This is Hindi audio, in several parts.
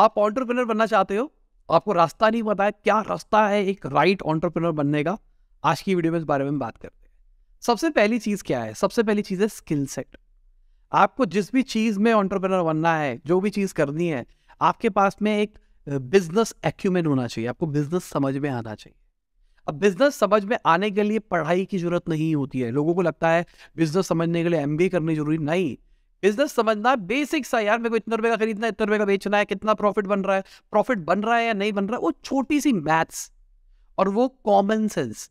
आप ऑन्टरप्रेनर बनना चाहते हो तो आपको रास्ता नहीं पता है क्या रास्ता है एक राइट ऑन्टरप्रेनर बनने का आज की वीडियो में इस बारे में बात करते हैं सबसे पहली चीज़ क्या है सबसे पहली चीज़ है स्किल सेट आपको जिस भी चीज़ में ऑन्टरप्रेनर बनना है जो भी चीज़ करनी है आपके पास में एक बिजनेस एक्यूमेंट होना चाहिए आपको बिजनेस समझ में आना चाहिए अब बिजनेस समझ में आने के लिए पढ़ाई की जरूरत नहीं होती है लोगों को लगता है बिजनेस समझने के लिए एम करनी जरूरी नहीं बिजनेस समझना बेसिक सा यार मेरे को इतने रुपए का खरीदना है इतने रुपए का बेचना है कितना प्रॉफिट बन रहा है प्रॉफिट बन रहा है या नहीं बन रहा है वो छोटी सी मैथ्स और वो कॉमन सेंस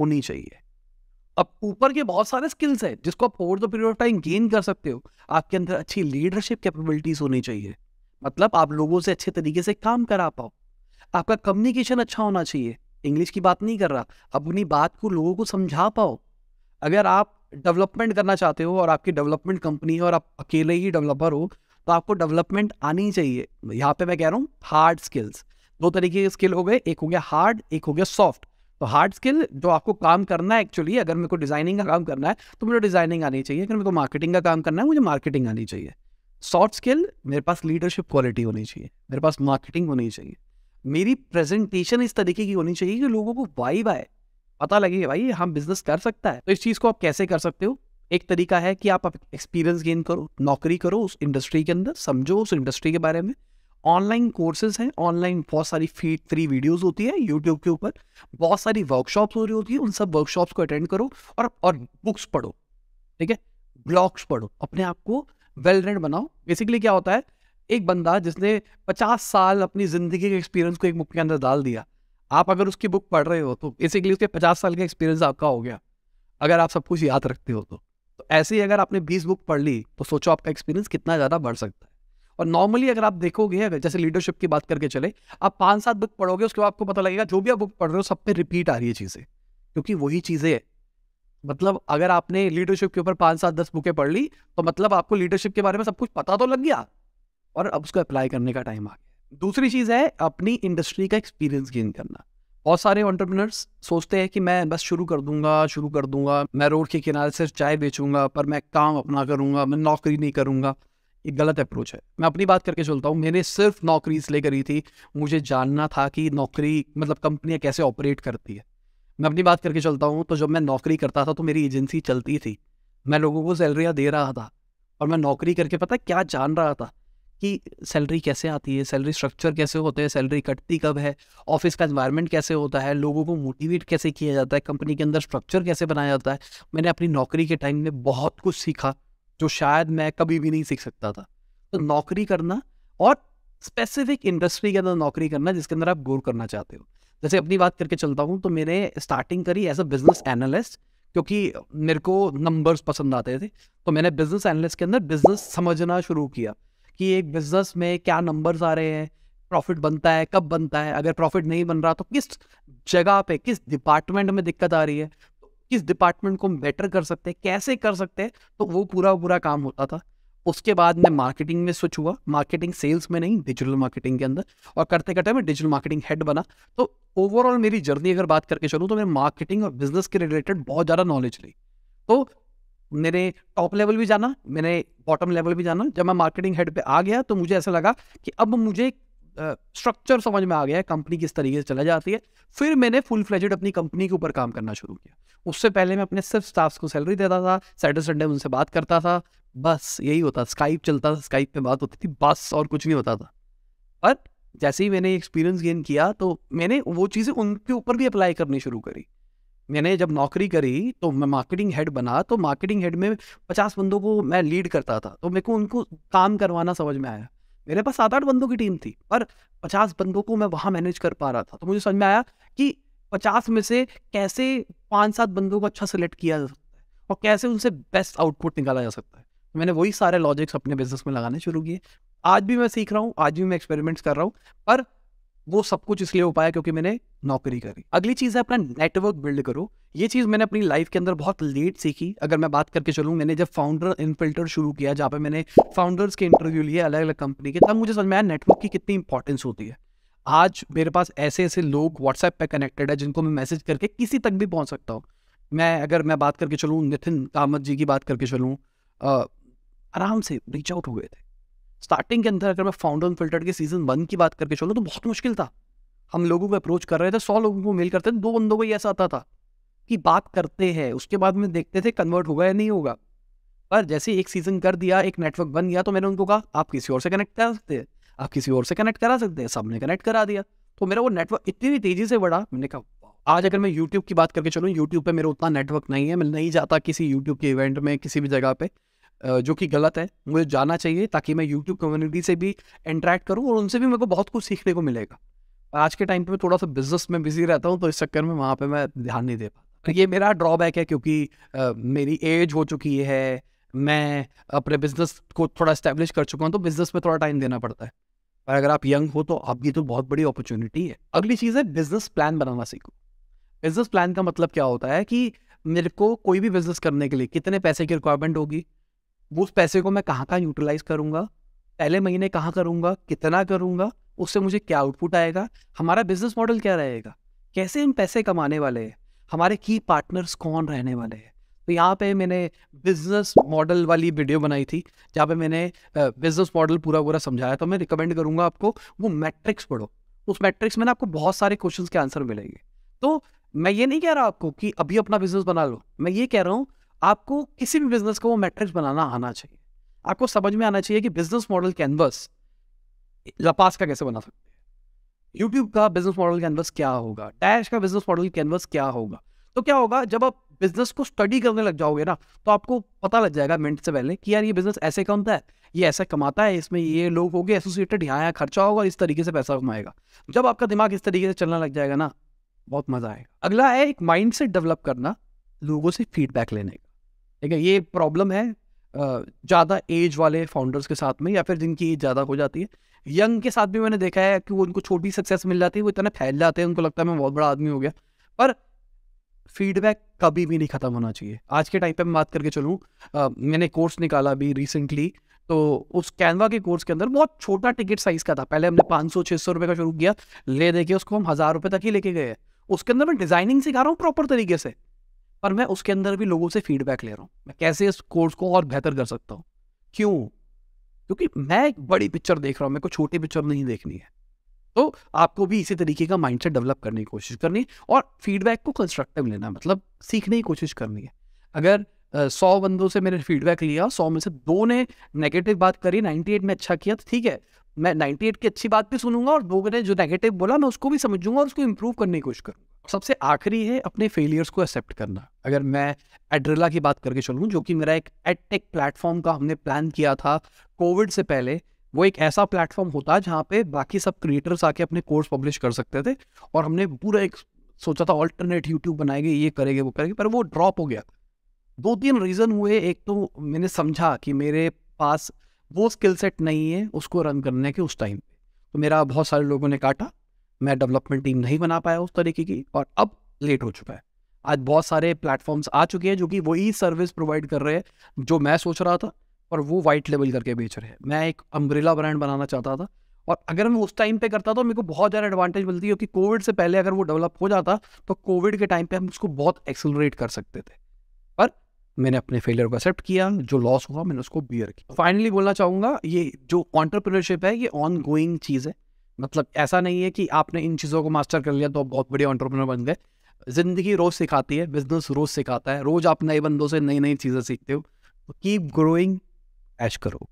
होनी चाहिए अब ऊपर के बहुत सारे स्किल्स हैं जिसको आप over the period of time gain कर सकते हो आपके अंदर अच्छी लीडरशिप कैपेबिलिटीज होनी चाहिए मतलब आप लोगों से अच्छे तरीके से काम करा पाओ आपका कम्युनिकेशन अच्छा होना चाहिए इंग्लिश की बात नहीं कर रहा अपनी बात को लोगों को समझा पाओ अगर आप डेवलपमेंट करना चाहते हो और आपकी डेवलपमेंट कंपनी है और आप अकेले ही डेवलपर हो तो आपको डेवलपमेंट आनी चाहिए यहाँ पे मैं कह रहा हूँ हार्ड स्किल्स दो तरीके के स्किल हो गए एक हो गया हार्ड एक हो गया सॉफ्ट तो हार्ड स्किल जो आपको काम करना है एक्चुअली अगर मेरे को डिजाइनिंग का काम करना है तो मुझे डिजाइनिंग आनी चाहिए अगर मेरे को मार्केटिंग का काम करना है मुझे मार्केटिंग आनी चाहिए सॉफ्ट स्किल मेरे पास लीडरशिप क्वालिटी होनी चाहिए मेरे पास मार्केटिंग होनी चाहिए मेरी प्रेजेंटेशन इस तरीके की होनी चाहिए कि लोगों को वाइब आए पता लगे भाई हम बिजनेस कर सकता है तो इस चीज़ को आप कैसे कर सकते हो एक तरीका है कि आप एक्सपीरियंस गेन करो नौकरी करो उस इंडस्ट्री के अंदर समझो उस इंडस्ट्री के बारे में ऑनलाइन कोर्सेज हैं ऑनलाइन बहुत सारी फ्री फ्री वीडियोज होती है यूट्यूब के ऊपर बहुत सारी वर्कशॉप्स हो रही होती है उन सब वर्कशॉप्स को अटेंड करो और और बुक्स पढ़ो ठीक है ब्लॉग्स पढ़ो अपने आप को वेल रेड बनाओ बेसिकली क्या होता है एक बंदा जिसने पचास साल अपनी ज़िंदगी के एक्सपीरियंस को एक बुक के अंदर डाल दिया आप अगर उसकी बुक पढ़ रहे हो तो बेसिकली उसके पचास साल का एक्सपीरियंस आपका हो गया अगर आप सब कुछ याद रखते हो तो तो ऐसे ही अगर आपने बीस बुक पढ़ ली तो सोचो आपका एक्सपीरियंस कितना ज़्यादा बढ़ सकता है और नॉर्मली अगर आप देखोगे अगर जैसे लीडरशिप की बात करके चले आप पाँच सात बुक पढ़ोगे उसके बाद आपको पता लगेगा जो भी आप बुक पढ़ रहे हो सब पे रिपीट आ रही है चीज़ें क्योंकि वही चीज़ें है मतलब अगर आपने लीडरशिप के ऊपर पाँच सात दस बुकें पढ़ ली तो मतलब आपको लीडरशिप के बारे में सब कुछ पता तो लग गया और अब उसको अप्लाई करने का टाइम आ गया दूसरी चीज़ है अपनी इंडस्ट्री का एक्सपीरियंस गेन करना बहुत सारे ऑन्टरप्रनर्स सोचते हैं कि मैं बस शुरू कर दूंगा शुरू कर दूंगा मैं रोड के किनारे से चाय बेचूंगा पर मैं काम अपना करूंगा मैं नौकरी नहीं करूंगा ये गलत अप्रोच है मैं अपनी बात करके चलता हूँ मैंने सिर्फ नौकरी इसलिए करी थी मुझे जानना था कि नौकरी मतलब कंपनियाँ कैसे ऑपरेट करती है मैं अपनी बात करके चलता हूँ तो जब मैं नौकरी करता था तो मेरी एजेंसी चलती थी मैं लोगों को सैलरियाँ दे रहा था और मैं नौकरी करके पता क्या जान रहा था कि सैलरी कैसे आती है सैलरी स्ट्रक्चर कैसे होते हैं सैलरी कटती कब है ऑफिस का इन्वायरमेंट कैसे होता है लोगों को मोटिवेट कैसे किया जाता है कंपनी के अंदर स्ट्रक्चर कैसे बनाया जाता है मैंने अपनी नौकरी के टाइम में बहुत कुछ सीखा जो शायद मैं कभी भी नहीं सीख सकता था तो नौकरी करना और स्पेसिफिक इंडस्ट्री के अंदर नौकरी करना जिसके अंदर आप गोर करना चाहते हो जैसे अपनी बात करके चलता हूँ तो मैंने स्टार्टिंग करी एज अ बिजनेस एनालिस्ट क्योंकि मेरे को नंबर्स पसंद आते थे तो मैंने बिजनेस एनालिस्ट के अंदर बिजनेस समझना शुरू किया कि एक बिजनेस में क्या नंबर्स आ रहे हैं प्रॉफिट बनता है कब बनता है अगर प्रॉफिट नहीं बन रहा तो किस जगह पे किस डिपार्टमेंट में दिक्कत आ रही है किस डिपार्टमेंट को हम बेटर कर सकते हैं कैसे कर सकते हैं तो वो पूरा पूरा काम होता था उसके बाद मैं मार्केटिंग में स्विच हुआ मार्केटिंग सेल्स में नहीं डिजिटल मार्केटिंग के अंदर और करते करते मैं डिजिटल मार्केटिंग हेड बना तो ओवरऑल मेरी जर्नी अगर बात करके चलूँ तो मैं मार्केटिंग और बिजनेस के रिलेटेड बहुत ज़्यादा नॉलेज ली तो मैंने टॉप लेवल भी जाना मैंने बॉटम लेवल भी जाना जब मैं मार्केटिंग हेड पे आ गया तो मुझे ऐसा लगा कि अब मुझे स्ट्रक्चर समझ में आ गया है कंपनी किस तरीके से चला जाती है फिर मैंने फुल फ्लेजेड अपनी कंपनी के ऊपर काम करना शुरू किया उससे पहले मैं अपने सिर्फ स्टाफ्स को सैलरी देता था सैटर संडे उनसे बात करता था बस यही होता स्काइप चलता था स्काइप पे बात होती थी बस और कुछ नहीं होता था पर जैसे ही मैंने एक्सपीरियंस गेन किया तो मैंने वो चीज़ें उनके ऊपर भी अप्लाई करनी शुरू करी मैंने जब नौकरी करी तो मैं मार्केटिंग हेड बना तो मार्केटिंग हेड में पचास बंदों को मैं लीड करता था तो मेरे को उनको काम करवाना समझ में आया मेरे पास सात आठ बंदों की टीम थी पर पचास बंदों को मैं वहाँ मैनेज कर पा रहा था तो मुझे समझ में आया कि पचास में से कैसे पाँच सात बंदों को अच्छा सेलेक्ट किया जा सकता है और कैसे उनसे बेस्ट आउटपुट निकाला जा सकता है तो मैंने वही सारे लॉजिक्स अपने बिजनेस में लगाने शुरू किए आज भी मैं सीख रहा हूँ आज भी मैं एक्सपेरिमेंट्स कर रहा हूँ पर वो सब कुछ इसलिए हो पाया क्योंकि मैंने नौकरी करी अगली चीज़ है अपना नेटवर्क बिल्ड करो ये चीज़ मैंने अपनी लाइफ के अंदर बहुत लेट सीखी अगर मैं बात करके चलूँ मैंने जब फाउंडर इनफिल्टर शुरू किया जहाँ पे मैंने फाउंडर्स के इंटरव्यू लिए अलग अलग कंपनी के तब मुझे समझ में आया नेटवर्क की कितनी इंपॉर्टेंस होती है आज मेरे पास ऐसे ऐसे लोग व्हाट्सएप पे कनेक्टेड है जिनको मैं मैसेज करके किसी तक भी पहुंच सकता हूँ मैं अगर मैं बात करके चलूँ नितिन कामत जी की बात करके चलूँ आराम से रीच आउट हुए थे स्टार्टिंग के अंदर अगर मैं फाउंड फिल्टर के सीजन वन की बात करके चलूँ तो बहुत मुश्किल था हम लोगों को अप्रोच कर रहे थे सौ लोगों को मेल करते थे दो बंदों को ही ऐसा आता था कि बात करते हैं उसके बाद में देखते थे कन्वर्ट होगा या नहीं होगा पर जैसे एक सीजन कर दिया एक नेटवर्क बन गया तो मैंने उनको कहा आप किसी और से कनेक्ट करा सकते हैं आप किसी और से कनेक्ट करा सकते हैं सब ने कनेक्ट करा दिया तो मेरा वो नेटवर्क इतनी तेजी से बढ़ा मैंने कहा आज अगर मैं यूट्यूब की बात करके चलूँ यूट्यूब पर मेरा उतना नेटवर्क नहीं है मैं नहीं जाता किसी यूट्यूब के इवेंट में किसी भी जगह पर जो कि गलत है मुझे जाना चाहिए ताकि मैं यूट्यूब कम्युनिटी से भी इंटरेक्ट करूँ और उनसे भी मेरे को बहुत कुछ सीखने को मिलेगा आज के टाइम पे मैं थोड़ा सा बिजनेस में बिजी रहता हूँ तो इस चक्कर में वहाँ पे मैं ध्यान नहीं दे पाता तो ये मेरा ड्रॉबैक है क्योंकि आ, मेरी एज हो चुकी है मैं अपने बिजनेस को थोड़ा इस्टेब्लिश कर चुका हूँ तो बिजनेस में थोड़ा टाइम देना पड़ता है पर अगर आप यंग हो तो आपकी तो बहुत बड़ी अपॉर्चुनिटी है अगली चीज़ है बिजनेस प्लान बनाना सीखो बिजनेस प्लान का मतलब क्या होता है कि मेरे को कोई भी बिजनेस करने के लिए कितने पैसे की रिक्वायरमेंट होगी उस पैसे को मैं कहाँ कहाँ यूटिलाइज करूँगा पहले महीने कहाँ करूँगा कितना करूँगा उससे मुझे क्या आउटपुट आएगा हमारा बिजनेस मॉडल क्या रहेगा कैसे हम पैसे कमाने वाले हैं हमारे की पार्टनर्स कौन रहने वाले हैं तो यहाँ पे मैंने बिजनेस मॉडल वाली वीडियो बनाई थी जहाँ पे मैंने बिजनेस मॉडल पूरा पूरा समझाया तो मैं रिकमेंड करूँगा आपको वो मैट्रिक्स पढ़ो उस मैट्रिक्स में ना आपको बहुत सारे क्वेश्चन के आंसर मिलेंगे तो मैं ये नहीं कह रहा आपको कि अभी अपना बिजनेस बना लो मैं ये कह रहा हूँ आपको किसी भी बिजनेस का वो मैट्रिक्स बनाना आना चाहिए आपको समझ में आना चाहिए कि बिजनेस मॉडल कैनवस लपास का कैसे बना सकते हैं यूट्यूब का बिजनेस मॉडल कैनवस क्या होगा डैश का बिजनेस मॉडल कैनवस क्या होगा तो क्या होगा जब आप बिजनेस को स्टडी करने लग जाओगे ना तो आपको पता लग जाएगा मिनट से पहले कि यार ये बिजनेस ऐसे कमता है ये ऐसा कमाता है इसमें ये लोग हो गए एसोसिएटेड यहाँ यहाँ खर्चा होगा इस तरीके से पैसा कमाएगा जब आपका दिमाग इस तरीके से चलने लग जाएगा ना बहुत मजा आएगा अगला है एक माइंड डेवलप करना लोगों से फीडबैक लेने का ठीक है ये प्रॉब्लम है ज़्यादा एज वाले फाउंडर्स के साथ में या फिर जिनकी एज ज़्यादा हो जाती है यंग के साथ भी मैंने देखा है कि वो उनको छोटी सक्सेस मिल जाती है वो इतना फैल जाते हैं उनको लगता है मैं बहुत बड़ा आदमी हो गया पर फीडबैक कभी भी नहीं ख़त्म होना चाहिए आज के टाइम पे मैं बात करके चलूँ मैंने कोर्स निकाला अभी रिसेंटली तो उस कैनवा के कोर्स के अंदर बहुत छोटा टिकट साइज का था पहले हमने पाँच सौ छः सौ रुपये का शुरू किया ले देके उसको हम हज़ार रुपये तक ही लेके गए उसके अंदर मैं डिज़ाइनिंग सिखा रहा हूँ प्रॉपर तरीके से पर मैं उसके अंदर भी लोगों से फीडबैक ले रहा हूँ मैं कैसे इस कोर्स को और बेहतर कर सकता हूँ क्यों क्योंकि मैं एक बड़ी पिक्चर देख रहा हूँ मेरे को छोटी पिक्चर नहीं देखनी है तो आपको भी इसी तरीके का माइंडसेट डेवलप करने की कोशिश करनी है और फीडबैक को कंस्ट्रक्टिव लेना मतलब सीखने की कोशिश करनी है अगर सौ बंदों से मैंने फीडबैक लिया सौ में से दो ने नेगेटिव बात करी नाइन्टी एट में अच्छा किया तो ठीक है मैं नाइन्टी एट की अच्छी बात भी सुनूंगा और दो ने जो नेगेटिव बोला मैं उसको भी समझूंगा और उसको इम्प्रूव करने की कोशिश करूंगा सबसे आखिरी है अपने फेलियर्स को एक्सेप्ट करना अगर मैं एड्रेला की बात करके चलूँ जो कि मेरा एक एडटेक प्लेटफॉर्म का हमने प्लान किया था कोविड से पहले वो एक ऐसा प्लेटफॉर्म होता जहाँ पे बाकी सब क्रिएटर्स आके अपने कोर्स पब्लिश कर सकते थे और हमने पूरा एक सोचा था ऑल्टरनेट यूट्यूब बनाएंगे ये करेंगे वो करेंगे पर वो ड्रॉप हो गया दो तीन रीज़न हुए एक तो मैंने समझा कि मेरे पास वो स्किल सेट नहीं है उसको रन करने के उस टाइम पे तो मेरा बहुत सारे लोगों ने काटा मैं डेवलपमेंट टीम नहीं बना पाया उस तरीके की और अब लेट हो चुका है आज बहुत सारे प्लेटफॉर्म्स आ चुके हैं जो कि वही सर्विस प्रोवाइड कर रहे हैं जो मैं सोच रहा था और वो वाइट लेवल करके बेच रहे हैं मैं एक अम्ब्रेला ब्रांड बनाना चाहता था और अगर मैं उस टाइम पे करता तो मेरे को बहुत ज़्यादा एडवांटेज मिलती है क्योंकि कोविड से पहले अगर वो डेवलप हो जाता तो कोविड के टाइम पे हम उसको बहुत एक्सेलरेट कर सकते थे पर मैंने अपने फेलियर को एक्सेप्ट किया जो लॉस हुआ मैंने उसको बियर किया फाइनली बोलना चाहूँगा ये जो ऑन्टरप्रिनरशिप है ये ऑन गोइंग चीज़ है मतलब ऐसा नहीं है कि आपने इन चीज़ों को मास्टर कर लिया तो आप बहुत बड़े ऑन्टरप्रनर बन गए ज़िंदगी रोज़ सिखाती है बिजनेस रोज़ सिखाता है रोज़ आप नए बंदों से नई नई चीज़ें सीखते हो कीप तो ग्रोइंग ऐश करो